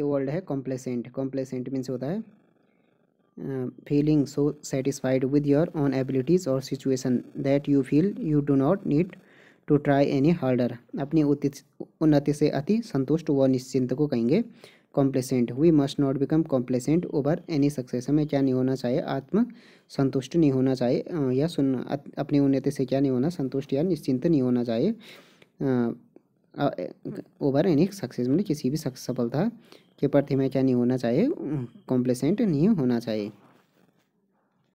ये वर्ड है complacent complacent means होता है feeling so satisfied with your own abilities और situation that you feel you do not need to try any harder अपनी उन्नति से अति संतुष्ट व निश्चिंत को कहेंगे complacent we must not become complacent over any success हमें क्या नहीं होना चाहिए आत्म संतुष्ट नहीं होना चाहिए या सुन अपनी उन्नति से क्या नहीं होना संतुष्ट या निश्चिंत नहीं होना चाहिए ओवर एनी सक्सेस मतलब किसी भी सफलता के प्रति हमें क्या नहीं होना चाहिए कॉम्प्लेसेंट नहीं होना चाहिए